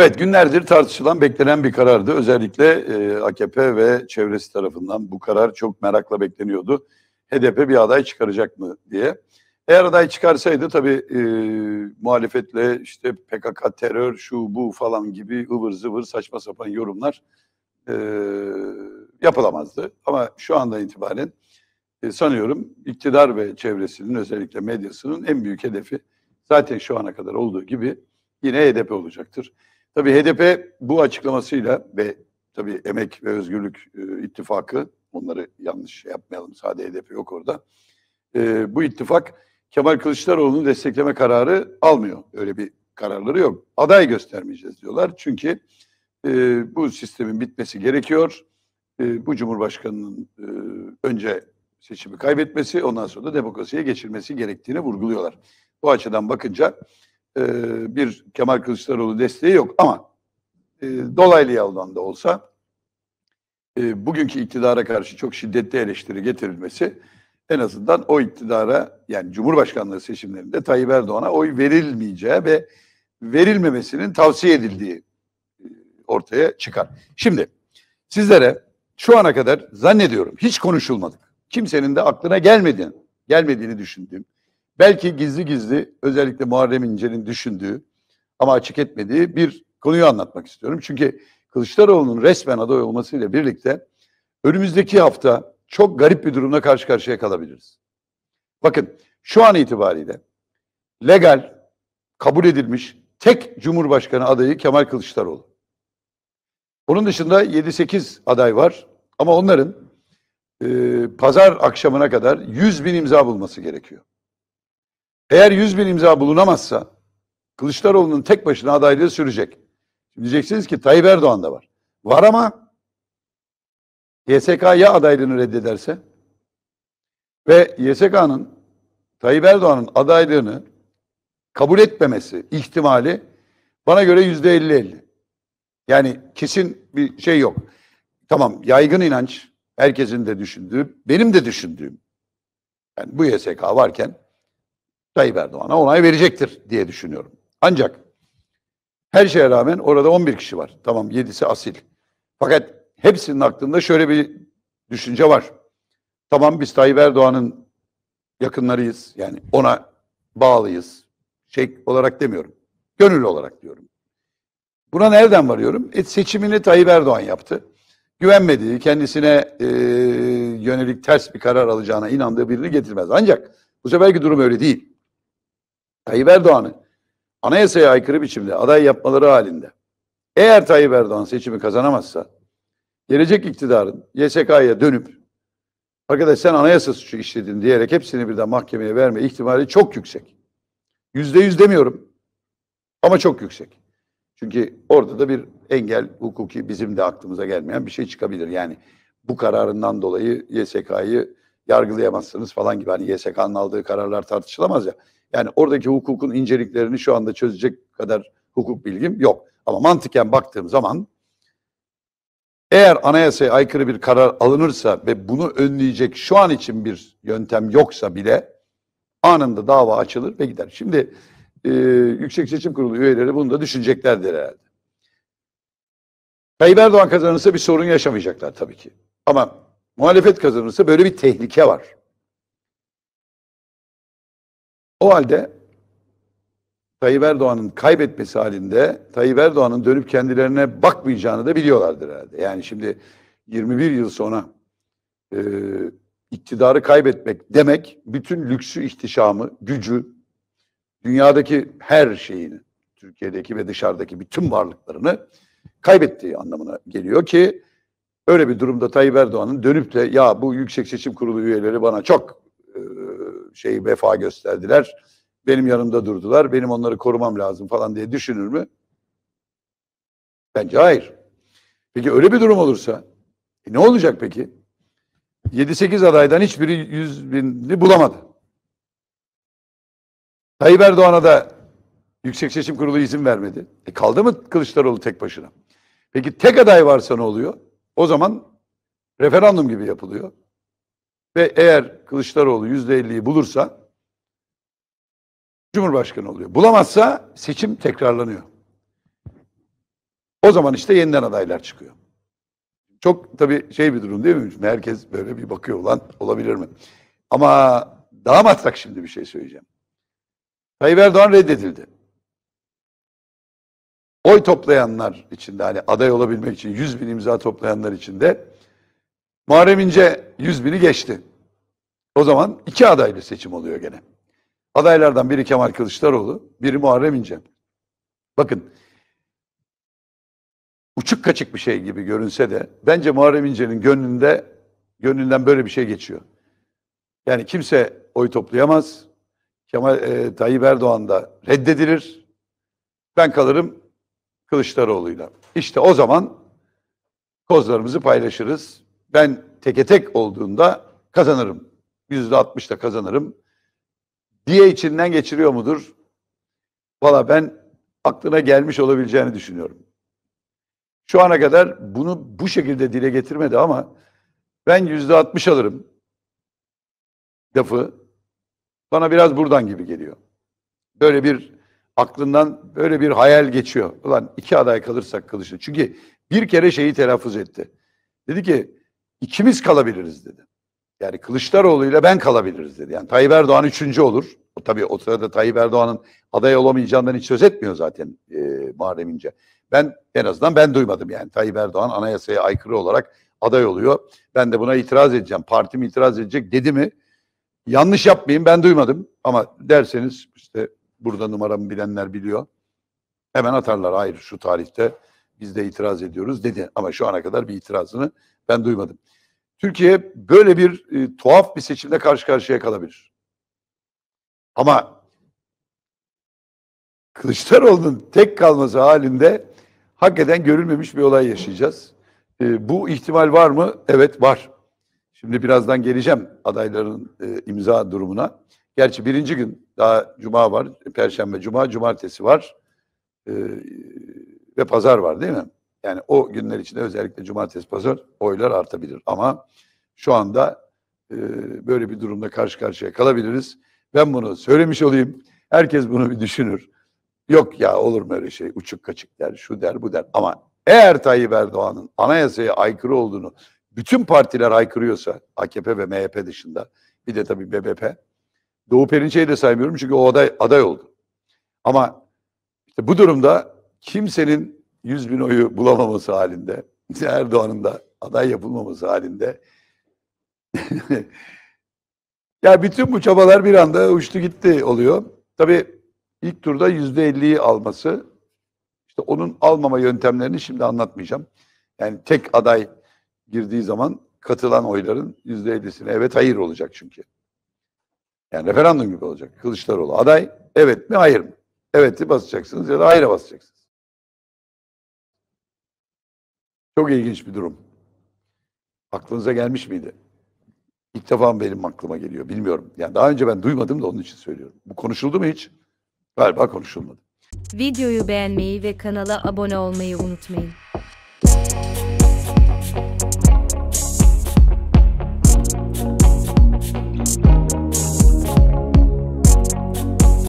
Evet günlerdir tartışılan beklenen bir karardı. Özellikle e, AKP ve çevresi tarafından bu karar çok merakla bekleniyordu. HDP bir aday çıkaracak mı diye. Eğer aday çıkarsaydı tabii e, muhalefetle işte PKK terör şu bu falan gibi ıvır zıvır saçma sapan yorumlar e, yapılamazdı. Ama şu anda itibaren e, sanıyorum iktidar ve çevresinin özellikle medyasının en büyük hedefi zaten şu ana kadar olduğu gibi yine HDP e olacaktır. Tabii HDP bu açıklamasıyla ve tabii Emek ve Özgürlük e, İttifakı bunları yanlış şey yapmayalım sadece HDP yok orada. E, bu ittifak Kemal Kılıçdaroğlu'nun destekleme kararı almıyor. Öyle bir kararları yok. Aday göstermeyeceğiz diyorlar. Çünkü e, bu sistemin bitmesi gerekiyor. E, bu Cumhurbaşkanı'nın e, önce seçimi kaybetmesi ondan sonra da demokrasiye geçirmesi gerektiğini vurguluyorlar. Bu açıdan bakınca e, bir Kemal Kılıçdaroğlu desteği yok ama e, dolaylı yoldan da olsa e, bugünkü iktidara karşı çok şiddetli eleştiri getirilmesi en azından o iktidara yani Cumhurbaşkanlığı seçimlerinde Tayyip Erdoğan'a oy verilmeyeceği ve verilmemesinin tavsiye edildiği e, ortaya çıkar. Şimdi sizlere şu ana kadar zannediyorum hiç konuşulmadık. Kimsenin de aklına gelmediğini, gelmediğini düşündüğüm belki gizli gizli özellikle Muharrem İnce'nin düşündüğü ama açık etmediği bir konuyu anlatmak istiyorum. Çünkü Kılıçdaroğlu'nun resmen aday olmasıyla birlikte önümüzdeki hafta çok garip bir durumla karşı karşıya kalabiliriz. Bakın şu an itibariyle legal kabul edilmiş tek Cumhurbaşkanı adayı Kemal Kılıçdaroğlu. Onun dışında 7-8 aday var ama onların e, pazar akşamına kadar 100 bin imza bulması gerekiyor. Eğer 100 bin imza bulunamazsa Kılıçdaroğlu'nun tek başına adaylığı sürecek. Diyeceksiniz ki Tayyip Erdoğan da var. Var ama YSK ya adaylığını reddederse ve YSK'nın Tayyip Erdoğan'ın adaylığını kabul etmemesi ihtimali bana göre yüzde elli elli. Yani kesin bir şey yok. Tamam yaygın inanç herkesin de düşündüğü, benim de düşündüğüm. Yani bu YSK varken Tayyip Erdoğan'a onay verecektir diye düşünüyorum. Ancak her şeye rağmen orada 11 kişi var. Tamam 7'si asil. Fakat hepsinin aklında şöyle bir düşünce var. Tamam biz Tayyip Erdoğan'ın yakınlarıyız. Yani ona bağlıyız. Şey olarak demiyorum. Gönül olarak diyorum. Buna nereden varıyorum? E, seçimini Tayyip Erdoğan yaptı. Güvenmediği, kendisine e, yönelik ters bir karar alacağına inandığı birini getirmez. Ancak bu seferki durum öyle değil. Tayyip Erdoğan'ı anayasaya aykırı biçimde aday yapmaları halinde eğer Tayyip Erdoğan seçimi kazanamazsa gelecek iktidarın YSK'ya dönüp arkadaş sen anayasa suçu işledin diyerek hepsini birden mahkemeye verme ihtimali çok yüksek. Yüzde yüz demiyorum ama çok yüksek. Çünkü orada da bir engel hukuki bizim de aklımıza gelmeyen bir şey çıkabilir. Yani bu kararından dolayı YSK'yı yargılayamazsınız falan gibi. Hani YSK'nın aldığı kararlar tartışılamaz ya. Yani oradaki hukukun inceliklerini şu anda çözecek kadar hukuk bilgim yok. Ama mantıken baktığım zaman eğer anayasaya aykırı bir karar alınırsa ve bunu önleyecek şu an için bir yöntem yoksa bile anında dava açılır ve gider. Şimdi e, Yüksek Seçim Kurulu üyeleri bunu da düşüneceklerdir herhalde. Tayyip Erdoğan kazanırsa bir sorun yaşamayacaklar tabii ki. Ama muhalefet kazanırsa böyle bir tehlike var. O halde Tayyip Erdoğan'ın kaybetmesi halinde Tayyip Erdoğan'ın dönüp kendilerine bakmayacağını da biliyorlardır herhalde. Yani şimdi 21 yıl sonra e, iktidarı kaybetmek demek bütün lüksü, ihtişamı, gücü, dünyadaki her şeyini, Türkiye'deki ve dışarıdaki bütün varlıklarını kaybettiği anlamına geliyor ki öyle bir durumda Tayyip Erdoğan'ın dönüp de ya bu Yüksek Seçim Kurulu üyeleri bana çok şey vefa gösterdiler. Benim yanımda durdular. Benim onları korumam lazım falan diye düşünür mü? Bence hayır. Peki öyle bir durum olursa e ne olacak peki? 7-8 adaydan hiçbiri 100 binini bulamadı. Tayyip Erdoğan'a da Yüksek Seçim Kurulu izin vermedi. E kaldı mı Kılıçdaroğlu tek başına? Peki tek aday varsa ne oluyor? O zaman referandum gibi yapılıyor. Ve eğer Kılıçdaroğlu elli'yi bulursa Cumhurbaşkanı oluyor. Bulamazsa seçim tekrarlanıyor. O zaman işte yeniden adaylar çıkıyor. Çok tabii şey bir durum değil mi? Herkes böyle bir bakıyor ulan olabilir mi? Ama daha matrak şimdi bir şey söyleyeceğim. Tayyip Erdoğan reddedildi. Oy toplayanlar içinde hani aday olabilmek için 100 bin imza toplayanlar içinde Muharrem İnce 100 bini geçti. O zaman iki adaylı seçim oluyor gene. Adaylardan biri Kemal Kılıçdaroğlu, biri Muharrem İnce. Bakın uçuk kaçık bir şey gibi görünse de bence Muharrem İnce'nin gönlünde gönlünden böyle bir şey geçiyor. Yani kimse oy toplayamaz. Kemal e, Tayyip Erdoğan da reddedilir. Ben kalırım Kılıçdaroğlu'yla. İşte o zaman kozlarımızı paylaşırız ben teke tek olduğunda kazanırım. Yüzde altmış da kazanırım. Diye içinden geçiriyor mudur? Valla ben aklına gelmiş olabileceğini düşünüyorum. Şu ana kadar bunu bu şekilde dile getirmedi ama ben yüzde altmış alırım lafı bana biraz buradan gibi geliyor. Böyle bir aklından böyle bir hayal geçiyor. Ulan iki aday kalırsak kılıçlı. Çünkü bir kere şeyi telaffuz etti. Dedi ki ikimiz kalabiliriz dedi. Yani Kılıçdaroğlu ile ben kalabiliriz dedi. Yani Tayyip Erdoğan üçüncü olur. O, tabii o sırada Tayyip Erdoğan'ın aday olamayacağından hiç söz etmiyor zaten e, Muharrem İnce. Ben en azından ben duymadım yani. Tayyip Erdoğan anayasaya aykırı olarak aday oluyor. Ben de buna itiraz edeceğim. Partim itiraz edecek dedi mi? Yanlış yapmayayım ben duymadım. Ama derseniz işte burada numaramı bilenler biliyor. Hemen atarlar. Hayır şu tarihte biz de itiraz ediyoruz dedi. Ama şu ana kadar bir itirazını ben duymadım. Türkiye böyle bir e, tuhaf bir seçimle karşı karşıya kalabilir. Ama Kılıçdaroğlu'nun tek kalması halinde hakikaten görülmemiş bir olay yaşayacağız. E, bu ihtimal var mı? Evet var. Şimdi birazdan geleceğim adayların e, imza durumuna. Gerçi birinci gün daha cuma var, perşembe, cuma, cumartesi var e, ve pazar var değil mi? Yani o günler içinde özellikle cumartesi pazar oylar artabilir. Ama şu anda e, böyle bir durumda karşı karşıya kalabiliriz. Ben bunu söylemiş olayım. Herkes bunu bir düşünür. Yok ya olur mu öyle şey uçuk kaçık der şu der bu der. Ama eğer Tayyip Erdoğan'ın anayasaya aykırı olduğunu bütün partiler aykırıyorsa AKP ve MHP dışında bir de tabii BBP. Doğu Perinçe'yi de saymıyorum çünkü o aday, aday oldu. Ama işte bu durumda kimsenin 100 bin oyu bulamaması halinde, Erdoğan'ın da aday yapılmaması halinde ya bütün bu çabalar bir anda uçtu gitti oluyor. Tabii ilk turda yüzde elliyi alması işte onun almama yöntemlerini şimdi anlatmayacağım. Yani tek aday girdiği zaman katılan oyların yüzde ellisine evet hayır olacak çünkü. Yani referandum gibi olacak. Kılıçdaroğlu aday evet mi hayır mı? Evet'i basacaksınız ya da hayır'a basacaksınız. Çok ilginç bir durum. Aklınıza gelmiş miydi? İlk defa benim aklıma geliyor. Bilmiyorum. Yani daha önce ben duymadım da onun için söylüyorum. Bu konuşuldu mu hiç? Galiba konuşulmadı. Videoyu beğenmeyi ve kanala abone olmayı unutmayın.